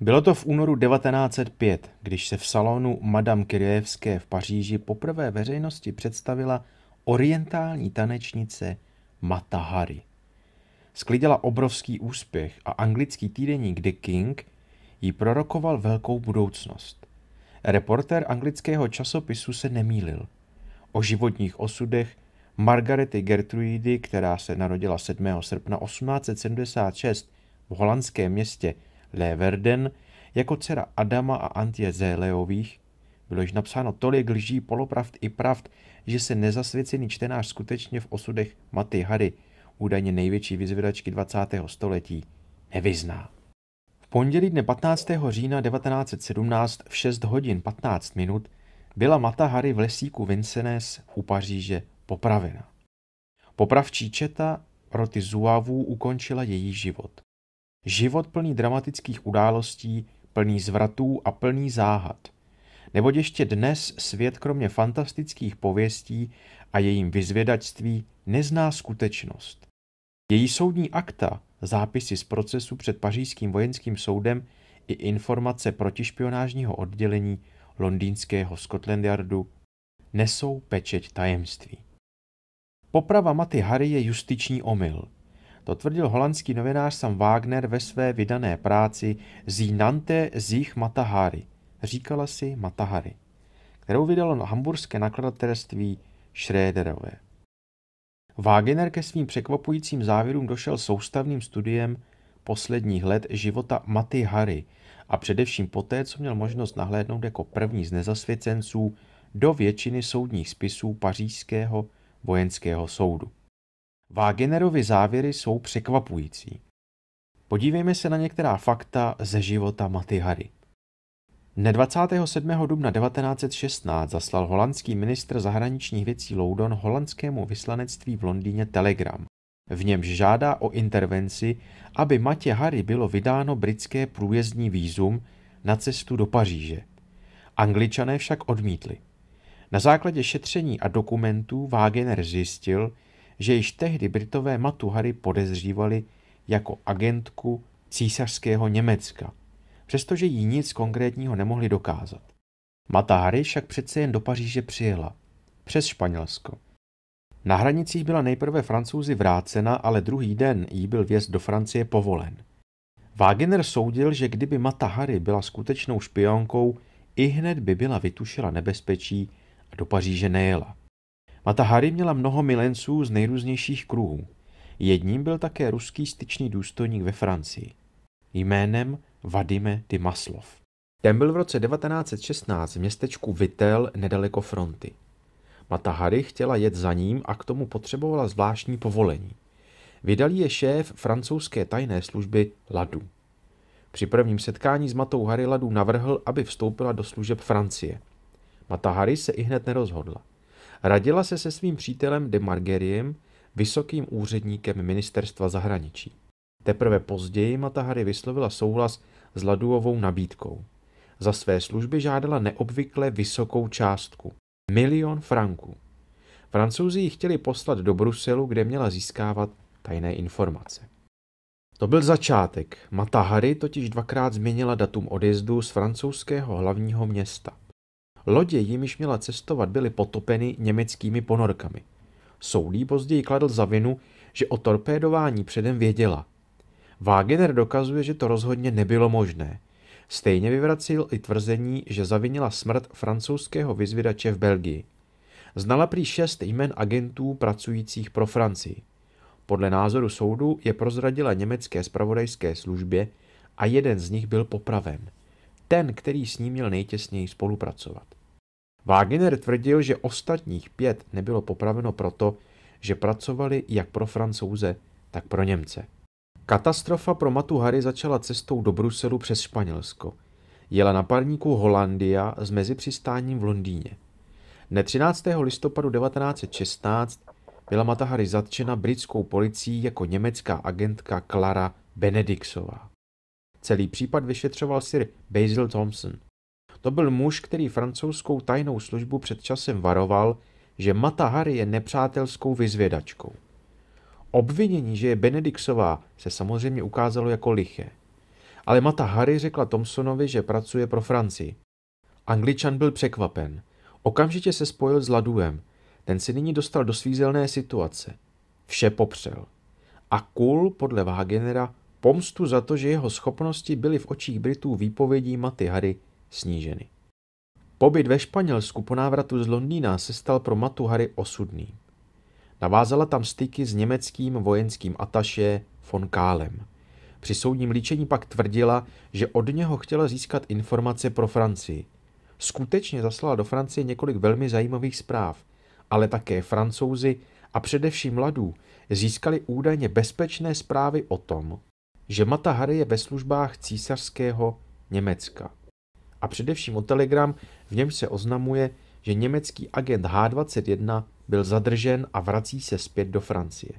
Bylo to v únoru 1905, když se v salonu Madame Kyrievské v Paříži poprvé veřejnosti představila orientální tanečnice Mata Hari. Sklidila obrovský úspěch a anglický týdeník The King jí prorokoval velkou budoucnost. Reporter anglického časopisu se nemýlil. O životních osudech Margarety Gertrudy, která se narodila 7. srpna 1876 v holandském městě Leverden jako dcera Adama a Antje Zéleových, bylo již napsáno tolik lží, polopravd i pravd, že se nezasvěcený čtenář skutečně v osudech Maty Hady, údajně největší vyzvědačky 20. století, nevyzná. V pondělí dne 15. října 1917 v 6 hodin 15 minut byla Mata Hary v lesíku Vincennes u Paříže popravena. Popravčí četa roty Zuavů ukončila její život. Život plný dramatických událostí, plný zvratů a plný záhad. Neboť ještě dnes svět kromě fantastických pověstí a jejím vyzvědačství nezná skutečnost. Její soudní akta, zápisy z procesu před pařížským vojenským soudem i informace protišpionážního oddělení londýnského Scotland Yardu nesou pečeť tajemství. Poprava Maty Harry je justiční omyl – to tvrdil holandský novinář Sam Wagner ve své vydané práci Zinante zich Matahari, říkala si Matahari, kterou vydalo na hamburské nakladatelství Schröderové. Wagner ke svým překvapujícím závěrům došel soustavným studiem posledních let života Maty Harry a především poté, co měl možnost nahlédnout jako první z nezasvěcenců do většiny soudních spisů pařížského vojenského soudu. Wagenerovy závěry jsou překvapující. Podívejme se na některá fakta ze života Maty Harry. 27. dubna 1916 zaslal holandský ministr zahraničních věcí Loudon holandskému vyslanectví v Londýně telegram. V němž žádá o intervenci, aby Matě Harry bylo vydáno britské průjezdní výzum na cestu do Paříže. Angličané však odmítli. Na základě šetření a dokumentů Wagener zjistil, že již tehdy Britové Matu podezřívali jako agentku císařského Německa, přestože jí nic konkrétního nemohli dokázat. Mata Hari však přece jen do Paříže přijela, přes Španělsko. Na hranicích byla nejprve francouzi vrácena, ale druhý den jí byl vjezd do Francie povolen. Wagner soudil, že kdyby Mata byla skutečnou špionkou, i hned by byla vytušila nebezpečí a do Paříže nejela. Mata Hari měla mnoho milenců z nejrůznějších kruhů. Jedním byl také ruský styčný důstojník ve Francii. Jménem Vadime Dimaslov. Ten byl v roce 1916 v městečku Vitel nedaleko fronty. Matahari chtěla jet za ním a k tomu potřebovala zvláštní povolení. Vydal je šéf francouzské tajné služby Ladu. Při prvním setkání s Matou Hary Ladu navrhl, aby vstoupila do služeb Francie. Matahari se i hned nerozhodla. Radila se se svým přítelem de Margeriem, vysokým úředníkem ministerstva zahraničí. Teprve později Matahari vyslovila souhlas s Laduovou nabídkou. Za své služby žádala neobvykle vysokou částku – milion franků. Francouzi ji chtěli poslat do Bruselu, kde měla získávat tajné informace. To byl začátek. Matahari totiž dvakrát změnila datum odjezdu z francouzského hlavního města – Lodě, jimiž měla cestovat, byly potopeny německými ponorkami. Soudí později kladl za vinu, že o torpédování předem věděla. Wagener dokazuje, že to rozhodně nebylo možné. Stejně vyvracil i tvrzení, že zavinila smrt francouzského vyzvědače v Belgii. Znala prý šest jmen agentů pracujících pro Francii. Podle názoru soudu je prozradila německé spravodajské službě a jeden z nich byl popraven. Ten, který s ním měl nejtěsněji spolupracovat. Wagner tvrdil, že ostatních pět nebylo popraveno proto, že pracovali jak pro francouze, tak pro Němce. Katastrofa pro Matu Hary začala cestou do Bruselu přes Španělsko. Jela na parníku Holandia s mezipřistáním v Londýně. Dne 13. listopadu 1916 byla Mata Hari zatčena britskou policií jako německá agentka Clara Benediksová. Celý případ vyšetřoval Sir Basil Thompson – to byl muž, který francouzskou tajnou službu před časem varoval, že Mata Hari je nepřátelskou vyzvědačkou. Obvinění, že je Benediksová, se samozřejmě ukázalo jako liché. Ale Mata Hari řekla Thompsonovi, že pracuje pro Francii. Angličan byl překvapen. Okamžitě se spojil s Laduem. Ten se nyní dostal do svízelné situace. Vše popřel. A Kul, podle Wagenera, pomstu za to, že jeho schopnosti byly v očích Britů výpovědí Maty Hary sníženy. Pobyt ve Španělsku po návratu z Londýna se stal pro Matu osudný. Navázala tam styky s německým vojenským ataše von Kálem. Při soudním líčení pak tvrdila, že od něho chtěla získat informace pro Francii. Skutečně zaslala do Francie několik velmi zajímavých zpráv, ale také francouzi a především mladů získali údajně bezpečné zprávy o tom, že Mata Hari je ve službách císařského Německa a především o telegram, v něm se oznamuje, že německý agent H21 byl zadržen a vrací se zpět do Francie.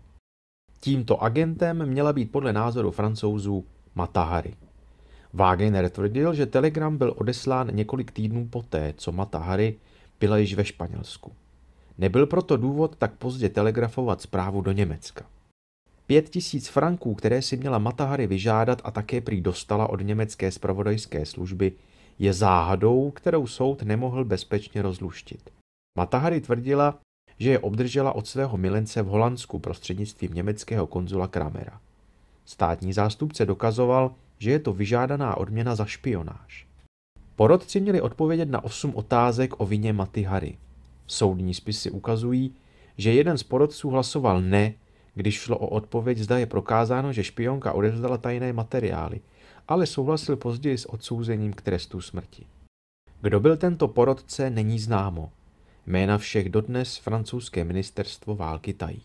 Tímto agentem měla být podle názoru francouzů Matahari. Wagner tvrdil, že telegram byl odeslán několik týdnů poté, co Matahari byla již ve Španělsku. Nebyl proto důvod tak pozdě telegrafovat zprávu do Německa. Pět tisíc franků, které si měla Matahari vyžádat a také prý dostala od německé spravodajské služby, je záhadou, kterou soud nemohl bezpečně rozluštit. Matahari tvrdila, že je obdržela od svého milence v Holandsku prostřednictvím německého konzula Kramera. Státní zástupce dokazoval, že je to vyžádaná odměna za špionáž. Porodci měli odpovědět na osm otázek o vině Matihary. Soudní spisy ukazují, že jeden z porodců hlasoval ne, když šlo o odpověď, zda je prokázáno, že špionka odevzdala tajné materiály, ale souhlasil později s odsouzením k trestu smrti. Kdo byl tento porodce, není známo. Jména všech dodnes francouzské ministerstvo války tají.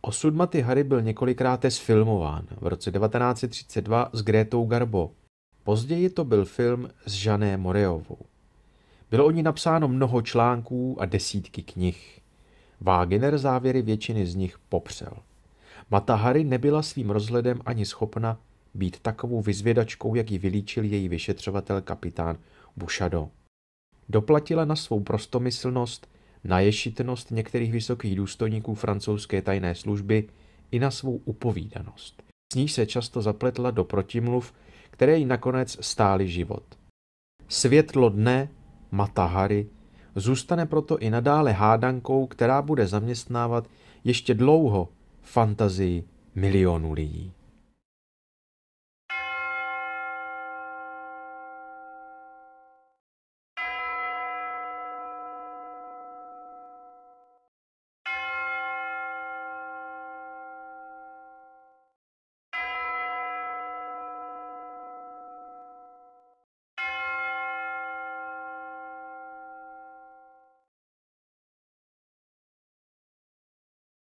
Osud Maty Harry byl několikrát sfilmován v roce 1932 s Grétou Garbo. Později to byl film s Jeané Moreovou. Bylo o ní napsáno mnoho článků a desítky knih. Wagner závěry většiny z nich popřel. Mata Harry nebyla svým rozhledem ani schopna být takovou vyzvědačkou, jak ji vylíčil její vyšetřovatel kapitán Bušado. Doplatila na svou prostomyslnost, na ješitnost některých vysokých důstojníků francouzské tajné služby i na svou upovídanost. S ní se často zapletla do protimluv, které jí nakonec stály život. Světlo dne Matahary zůstane proto i nadále hádankou, která bude zaměstnávat ještě dlouho fantazii milionů lidí.